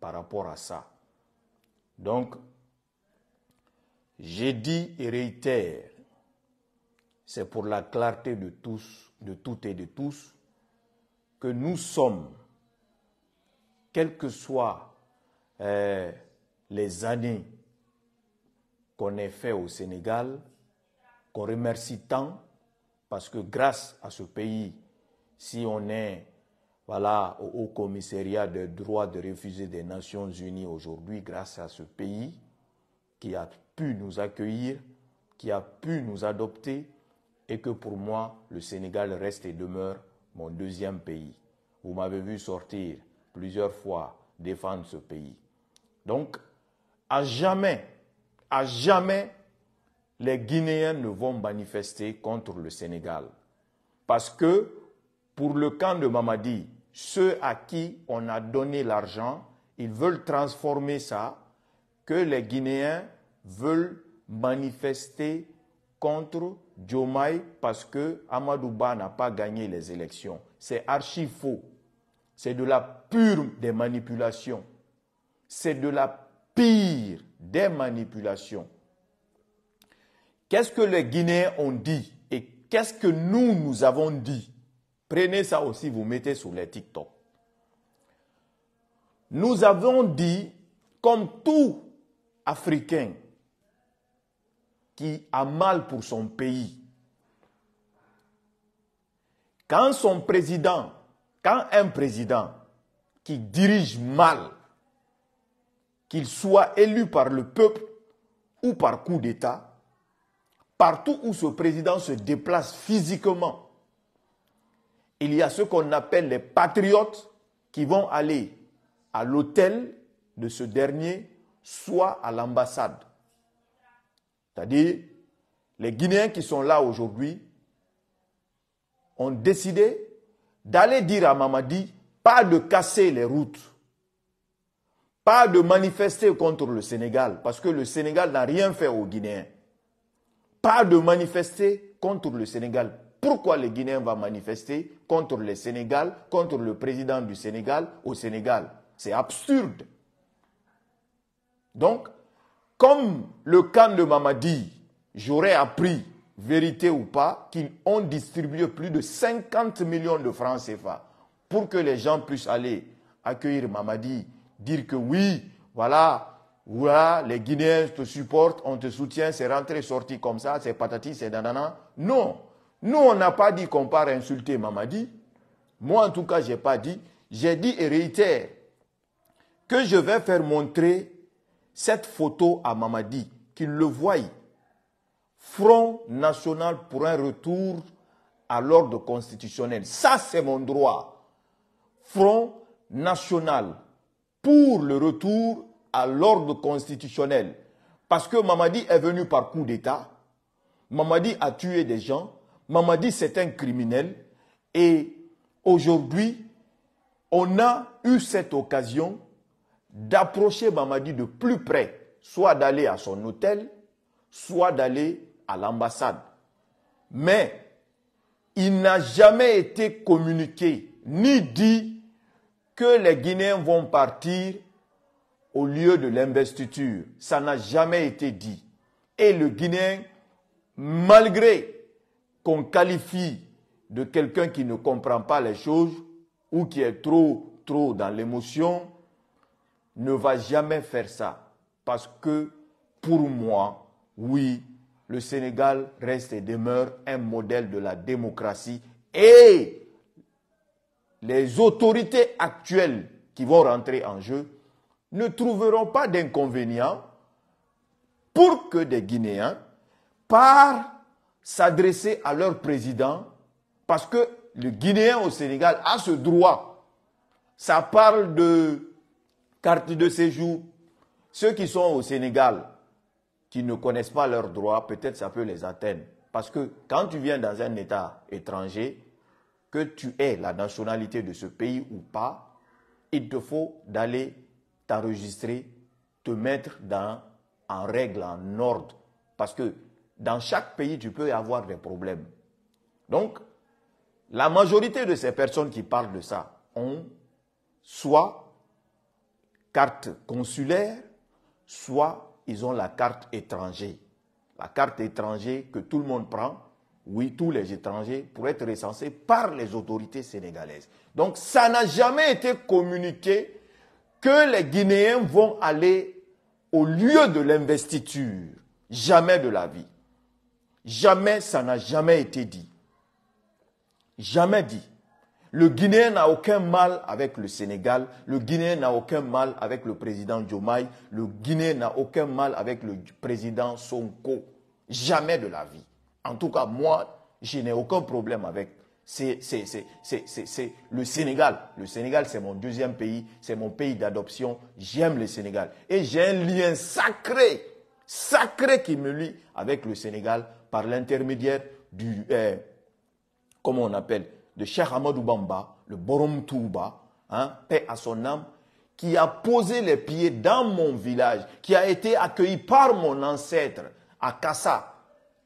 par rapport à ça. Donc, j'ai dit et réitère, c'est pour la clarté de tous, de toutes et de tous, que nous sommes, quelles que soient euh, les années qu'on ait fait au Sénégal, qu'on remercie tant, parce que grâce à ce pays, si on est voilà, au Commissariat des droits de réfugiés des Nations Unies aujourd'hui, grâce à ce pays qui a pu nous accueillir, qui a pu nous adopter, et que pour moi, le Sénégal reste et demeure mon deuxième pays. Vous m'avez vu sortir plusieurs fois défendre ce pays. Donc, à jamais, à jamais, les Guinéens ne vont manifester contre le Sénégal. Parce que, pour le camp de Mamadi, ceux à qui on a donné l'argent, ils veulent transformer ça, que les Guinéens veulent manifester contre Diomaye parce que Ba n'a pas gagné les élections. C'est archi faux. C'est de la pure des manipulations. C'est de la pire des manipulations. Qu'est-ce que les Guinéens ont dit et qu'est-ce que nous, nous avons dit Prenez ça aussi, vous mettez sur les TikTok. Nous avons dit, comme tout Africain qui a mal pour son pays, quand son président, quand un président qui dirige mal, qu'il soit élu par le peuple ou par coup d'État, partout où ce président se déplace physiquement, il y a ce qu'on appelle les patriotes qui vont aller à l'hôtel de ce dernier, soit à l'ambassade. C'est-à-dire, les Guinéens qui sont là aujourd'hui ont décidé d'aller dire à Mamadi, pas de casser les routes, pas de manifester contre le Sénégal, parce que le Sénégal n'a rien fait aux Guinéens, pas de manifester contre le Sénégal, pourquoi les Guinéens vont manifester contre le Sénégal, contre le président du Sénégal au Sénégal. C'est absurde. Donc, comme le camp de Mamadi, j'aurais appris, vérité ou pas, qu'ils ont distribué plus de 50 millions de francs CFA pour que les gens puissent aller accueillir Mamadi, dire que oui, voilà, voilà, les Guinéens te supportent, on te soutient, c'est rentré, sorti comme ça, c'est patati, c'est nanana. Non, nous, on n'a pas dit qu'on part insulter Mamadi. Moi, en tout cas, je n'ai pas dit. J'ai dit et réitère que je vais faire montrer cette photo à Mamadi, qu'il le voie. Front national pour un retour à l'ordre constitutionnel. Ça, c'est mon droit. Front national pour le retour à l'ordre constitutionnel. Parce que Mamadi est venu par coup d'État. Mamadi a tué des gens. Mamadi, c'est un criminel. Et aujourd'hui, on a eu cette occasion d'approcher Mamadi de plus près, soit d'aller à son hôtel, soit d'aller à l'ambassade. Mais il n'a jamais été communiqué ni dit que les Guinéens vont partir au lieu de l'investiture. Ça n'a jamais été dit. Et le Guinéen, malgré qu'on qualifie de quelqu'un qui ne comprend pas les choses ou qui est trop, trop dans l'émotion, ne va jamais faire ça. Parce que pour moi, oui, le Sénégal reste et demeure un modèle de la démocratie et les autorités actuelles qui vont rentrer en jeu ne trouveront pas d'inconvénient pour que des Guinéens, par s'adresser à leur président parce que le Guinéen au Sénégal a ce droit. Ça parle de carte de séjour. Ceux qui sont au Sénégal, qui ne connaissent pas leurs droits, peut-être ça peut les atteindre. Parce que quand tu viens dans un État étranger, que tu aies la nationalité de ce pays ou pas, il te faut d'aller t'enregistrer, te mettre dans, en règle, en ordre. Parce que dans chaque pays, tu peux avoir des problèmes. Donc, la majorité de ces personnes qui parlent de ça ont soit carte consulaire, soit ils ont la carte étranger. La carte étranger que tout le monde prend, oui, tous les étrangers, pour être recensés par les autorités sénégalaises. Donc, ça n'a jamais été communiqué que les Guinéens vont aller au lieu de l'investiture. Jamais de la vie. Jamais, ça n'a jamais été dit. Jamais dit. Le Guinéen n'a aucun mal avec le Sénégal, le Guinéen n'a aucun mal avec le président Diomaye, le Guinéen n'a aucun mal avec le président Sonko. Jamais de la vie. En tout cas, moi, je n'ai aucun problème avec. le Sénégal. Le Sénégal, c'est mon deuxième pays, c'est mon pays d'adoption. J'aime le Sénégal. Et j'ai un lien sacré, sacré qui me lie avec le Sénégal par l'intermédiaire du, eh, comment on appelle, de Cheikh Amadou Bamba, le Borom Touba, hein, paix à son âme, qui a posé les pieds dans mon village, qui a été accueilli par mon ancêtre à Kassa.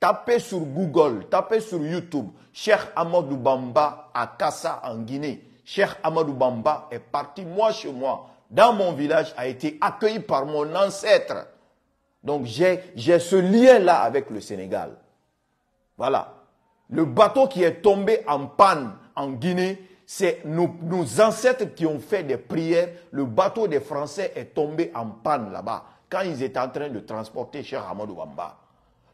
Tapez sur Google, tapez sur YouTube, Cheikh Amadou Bamba à Kassa en Guinée. Cheikh Amadou Bamba est parti, moi chez moi, dans mon village, a été accueilli par mon ancêtre. Donc j'ai ce lien-là avec le Sénégal. Voilà. Le bateau qui est tombé en panne en Guinée, c'est nos, ancêtres qui ont fait des prières. Le bateau des Français est tombé en panne là-bas quand ils étaient en train de transporter chez Ramon Bamba.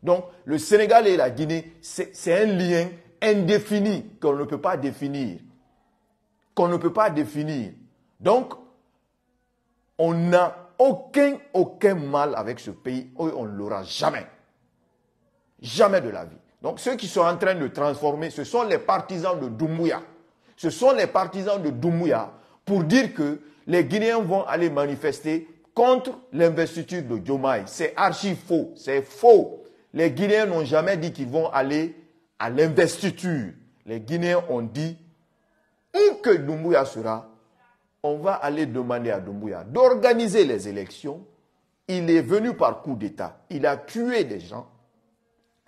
Donc, le Sénégal et la Guinée, c'est un lien indéfini qu'on ne peut pas définir. Qu'on ne peut pas définir. Donc, on n'a aucun, aucun mal avec ce pays. On ne l'aura jamais. Jamais de la vie. Donc ceux qui sont en train de transformer, ce sont les partisans de Doumbouya. Ce sont les partisans de Doumbouya pour dire que les Guinéens vont aller manifester contre l'investiture de Diomaye. C'est archi faux, c'est faux. Les Guinéens n'ont jamais dit qu'ils vont aller à l'investiture. Les Guinéens ont dit, où que Doumbouya sera, on va aller demander à Doumbouya d'organiser les élections. Il est venu par coup d'État, il a tué des gens,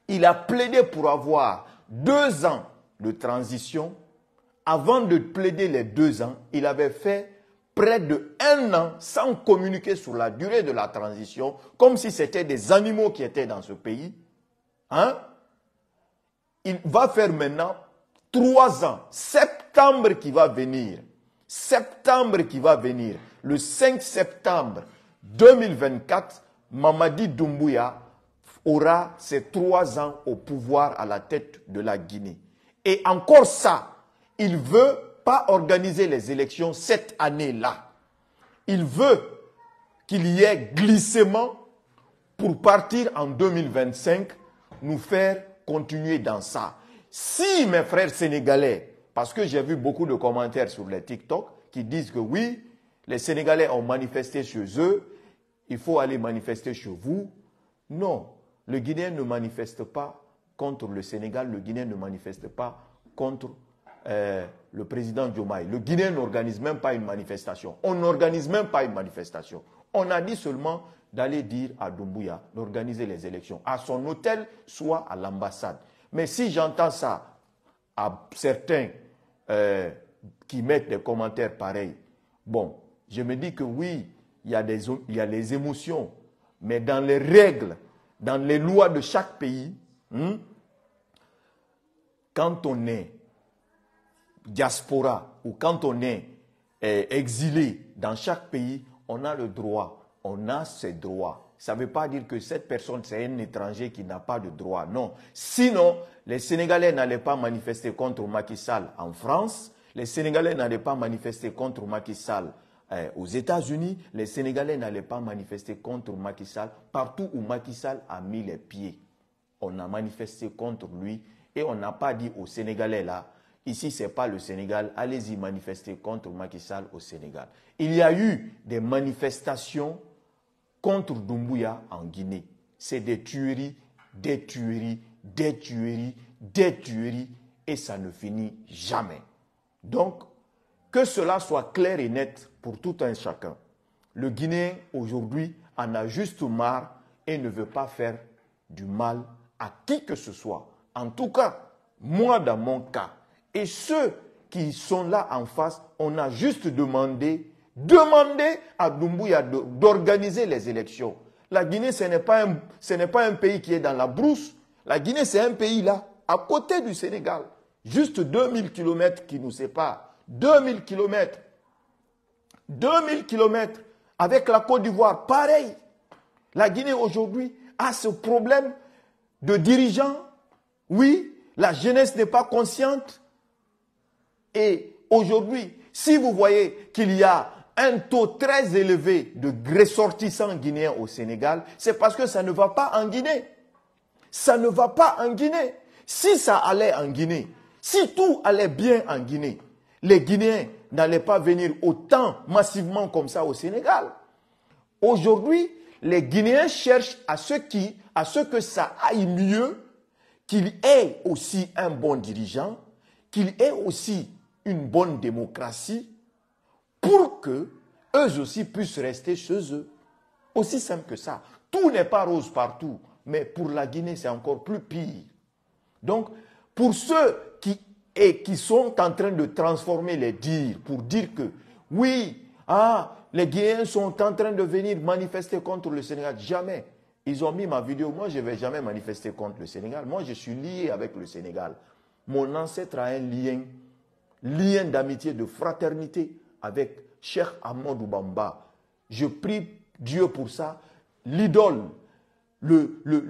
il a plaidé pour avoir deux ans de transition. Avant de plaider les deux ans, il avait fait près de un an sans communiquer sur la durée de la transition, comme si c'était des animaux qui étaient dans ce pays. Hein? Il va faire maintenant trois ans, septembre qui va venir, septembre qui va venir, le 5 septembre 2024, Mamadi Doumbouya aura ses trois ans au pouvoir à la tête de la Guinée. Et encore ça, il veut pas organiser les élections cette année-là. Il veut qu'il y ait glissement pour partir en 2025, nous faire continuer dans ça. Si mes frères sénégalais, parce que j'ai vu beaucoup de commentaires sur les TikTok qui disent que oui, les Sénégalais ont manifesté chez eux, il faut aller manifester chez vous. Non, le Guinéen ne manifeste pas contre le Sénégal, le Guinéen ne manifeste pas contre euh, le président Diomaye. Le Guinéen n'organise même pas une manifestation. On n'organise même pas une manifestation. On a dit seulement d'aller dire à Doumbouya d'organiser les élections, à son hôtel, soit à l'ambassade. Mais si j'entends ça à certains euh, qui mettent des commentaires pareils, bon, je me dis que oui, il y a, des, il y a les émotions, mais dans les règles dans les lois de chaque pays, hein, quand on est diaspora ou quand on est eh, exilé dans chaque pays, on a le droit, on a ses droits. Ça ne veut pas dire que cette personne, c'est un étranger qui n'a pas de droit. Non. Sinon, les Sénégalais n'allaient pas manifester contre Macky Sall en France. Les Sénégalais n'allaient pas manifester contre Macky Sall eh, aux États-Unis, les Sénégalais n'allaient pas manifester contre Macky Sall. Partout où Macky Sall a mis les pieds, on a manifesté contre lui et on n'a pas dit aux Sénégalais là, ici c'est pas le Sénégal, allez-y manifester contre Macky Sall au Sénégal. Il y a eu des manifestations contre Doumbouya en Guinée. C'est des tueries, des tueries, des tueries, des tueries et ça ne finit jamais. Donc, que cela soit clair et net, pour tout un chacun. Le Guinéen, aujourd'hui, en a juste marre et ne veut pas faire du mal à qui que ce soit. En tout cas, moi, dans mon cas, et ceux qui sont là en face, on a juste demandé, demandé à Doumbouya d'organiser les élections. La Guinée, ce n'est pas, un, pas un pays qui est dans la brousse. La Guinée, c'est un pays là, à côté du Sénégal. Juste 2000 kilomètres qui nous séparent. 2000 kilomètres. 2000 km avec la Côte d'Ivoire. Pareil, la Guinée aujourd'hui a ce problème de dirigeants. Oui, la jeunesse n'est pas consciente. Et aujourd'hui, si vous voyez qu'il y a un taux très élevé de ressortissants guinéens au Sénégal, c'est parce que ça ne va pas en Guinée. Ça ne va pas en Guinée. Si ça allait en Guinée, si tout allait bien en Guinée, les Guinéens n'allait pas venir autant massivement comme ça au Sénégal. Aujourd'hui, les Guinéens cherchent à ce, qui, à ce que ça aille mieux, qu'il ait aussi un bon dirigeant, qu'il ait aussi une bonne démocratie, pour que eux aussi puissent rester chez eux. Aussi simple que ça. Tout n'est pas rose partout, mais pour la Guinée, c'est encore plus pire. Donc, pour ceux et qui sont en train de transformer les dires pour dire que oui, ah, les Guéens sont en train de venir manifester contre le Sénégal. Jamais. Ils ont mis ma vidéo. Moi, je ne vais jamais manifester contre le Sénégal. Moi, je suis lié avec le Sénégal. Mon ancêtre a un lien, lien d'amitié, de fraternité avec Cheikh Amodou Bamba. Je prie Dieu pour ça. L'idole, le, le,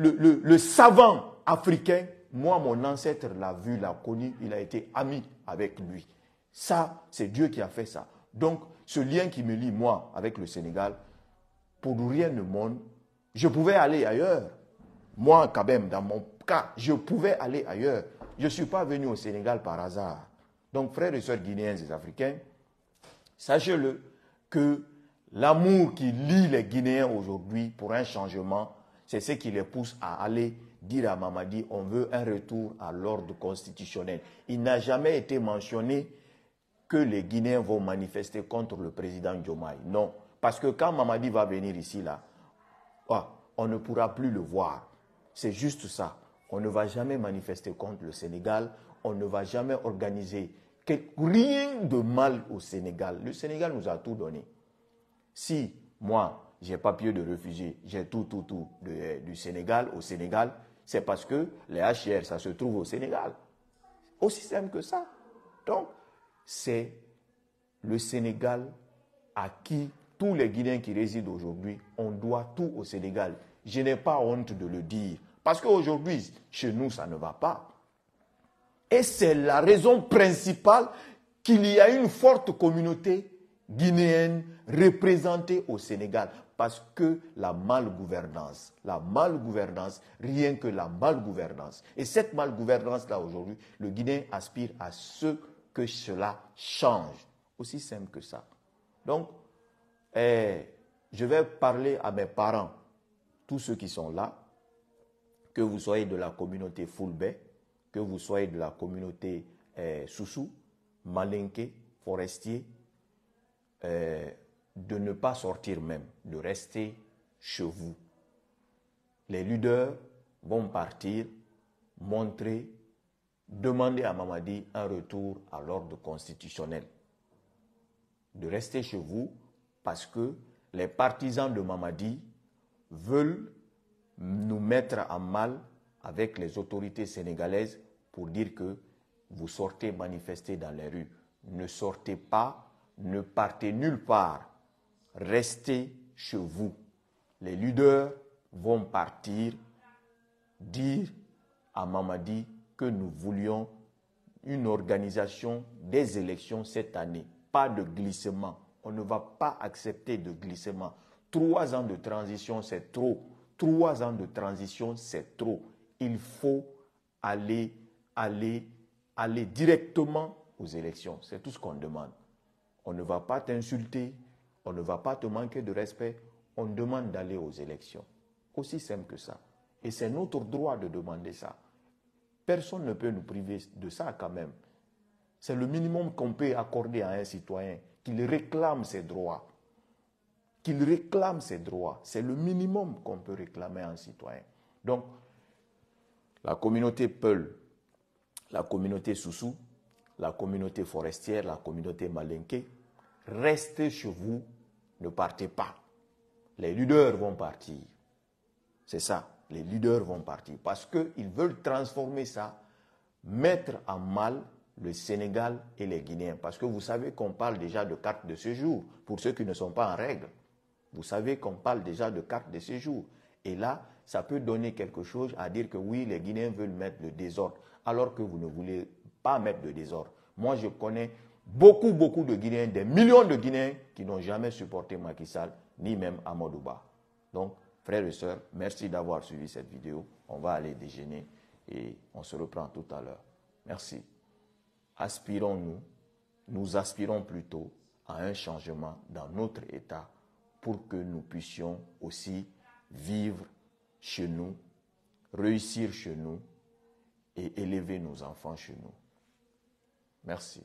le savant africain moi, mon ancêtre l'a vu, l'a connu, il a été ami avec lui. Ça, c'est Dieu qui a fait ça. Donc, ce lien qui me lie, moi, avec le Sénégal, pour rien au monde, je pouvais aller ailleurs. Moi, quand même, dans mon cas, je pouvais aller ailleurs. Je ne suis pas venu au Sénégal par hasard. Donc, frères et sœurs guinéens et africains, sachez-le que l'amour qui lie les Guinéens aujourd'hui pour un changement, c'est ce qui les pousse à aller dire à Mamadi, on veut un retour à l'ordre constitutionnel. Il n'a jamais été mentionné que les Guinéens vont manifester contre le président Diomaye. Non, parce que quand Mamadi va venir ici, là, ah, on ne pourra plus le voir. C'est juste ça. On ne va jamais manifester contre le Sénégal. On ne va jamais organiser rien de mal au Sénégal. Le Sénégal nous a tout donné. Si moi, j'ai papier de réfugié, j'ai tout, tout, tout du Sénégal au Sénégal, c'est parce que les HR, ça se trouve au Sénégal. Aussi simple que ça. Donc, c'est le Sénégal à qui tous les Guinéens qui résident aujourd'hui, on doit tout au Sénégal. Je n'ai pas honte de le dire. Parce qu'aujourd'hui, chez nous, ça ne va pas. Et c'est la raison principale qu'il y a une forte communauté guinéenne représentée au Sénégal. Parce que la malgouvernance, la malgouvernance, rien que la malgouvernance. Et cette malgouvernance-là aujourd'hui, le Guinée aspire à ce que cela change. Aussi simple que ça. Donc, eh, je vais parler à mes parents, tous ceux qui sont là, que vous soyez de la communauté Fulbe, que vous soyez de la communauté eh, Soussou, Malinke, Forestier, eh, de ne pas sortir même, de rester chez vous. Les leaders vont partir, montrer, demander à Mamadi un retour à l'ordre constitutionnel. De rester chez vous parce que les partisans de Mamadi veulent nous mettre en mal avec les autorités sénégalaises pour dire que vous sortez manifester dans les rues. Ne sortez pas, ne partez nulle part restez chez vous. Les leaders vont partir dire à Mamadi que nous voulions une organisation des élections cette année. Pas de glissement. On ne va pas accepter de glissement. Trois ans de transition, c'est trop. Trois ans de transition, c'est trop. Il faut aller, aller, aller directement aux élections. C'est tout ce qu'on demande. On ne va pas t'insulter, on ne va pas te manquer de respect, on demande d'aller aux élections. Aussi simple que ça. Et c'est notre droit de demander ça. Personne ne peut nous priver de ça quand même. C'est le minimum qu'on peut accorder à un citoyen, qu'il réclame ses droits. Qu'il réclame ses droits. C'est le minimum qu'on peut réclamer à un citoyen. Donc, la communauté Peul, la communauté Soussou, la communauté forestière, la communauté Malinké, Restez chez vous, ne partez pas. Les leaders vont partir. C'est ça, les leaders vont partir parce qu'ils veulent transformer ça, mettre à mal le Sénégal et les Guinéens. Parce que vous savez qu'on parle déjà de carte de séjour pour ceux qui ne sont pas en règle. Vous savez qu'on parle déjà de carte de séjour. Et là, ça peut donner quelque chose à dire que oui, les Guinéens veulent mettre le désordre, alors que vous ne voulez pas mettre le désordre. Moi, je connais beaucoup, beaucoup de Guinéens, des millions de Guinéens qui n'ont jamais supporté Macky Sall, ni même Amadouba. Donc, frères et sœurs, merci d'avoir suivi cette vidéo. On va aller déjeuner et on se reprend tout à l'heure. Merci. Aspirons-nous, nous aspirons plutôt à un changement dans notre État pour que nous puissions aussi vivre chez nous, réussir chez nous et élever nos enfants chez nous. Merci.